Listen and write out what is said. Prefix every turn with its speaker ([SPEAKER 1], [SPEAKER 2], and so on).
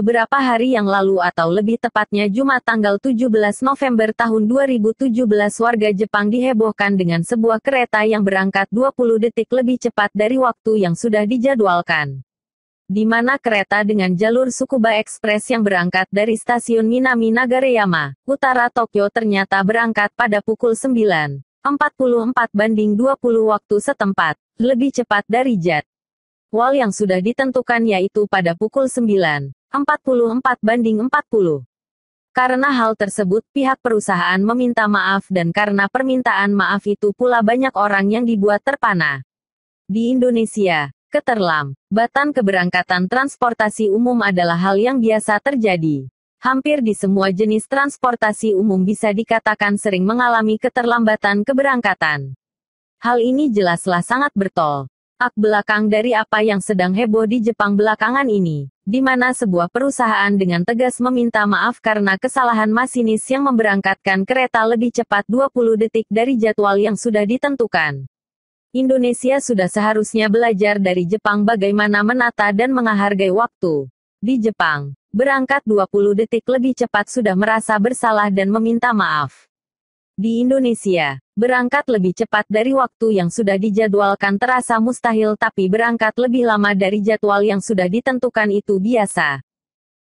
[SPEAKER 1] beberapa hari yang lalu atau lebih tepatnya Jumat tanggal 17 November tahun 2017 warga Jepang dihebohkan dengan sebuah kereta yang berangkat 20 detik lebih cepat dari waktu yang sudah dijadwalkan. Di mana kereta dengan jalur Sukuba Express yang berangkat dari stasiun Minami Nagareyama, utara Tokyo ternyata berangkat pada pukul 9.44 banding 20 waktu setempat, lebih cepat dari jet. Wal yang sudah ditentukan yaitu pada pukul 9. 44 banding 40. Karena hal tersebut, pihak perusahaan meminta maaf dan karena permintaan maaf itu pula banyak orang yang dibuat terpana. Di Indonesia, keterlambatan keberangkatan transportasi umum adalah hal yang biasa terjadi. Hampir di semua jenis transportasi umum bisa dikatakan sering mengalami keterlambatan keberangkatan. Hal ini jelaslah sangat bertol ak belakang dari apa yang sedang heboh di Jepang belakangan ini, di mana sebuah perusahaan dengan tegas meminta maaf karena kesalahan masinis yang memberangkatkan kereta lebih cepat 20 detik dari jadwal yang sudah ditentukan. Indonesia sudah seharusnya belajar dari Jepang bagaimana menata dan menghargai waktu. Di Jepang, berangkat 20 detik lebih cepat sudah merasa bersalah dan meminta maaf. Di Indonesia, Berangkat lebih cepat dari waktu yang sudah dijadwalkan terasa mustahil tapi berangkat lebih lama dari jadwal yang sudah ditentukan itu biasa.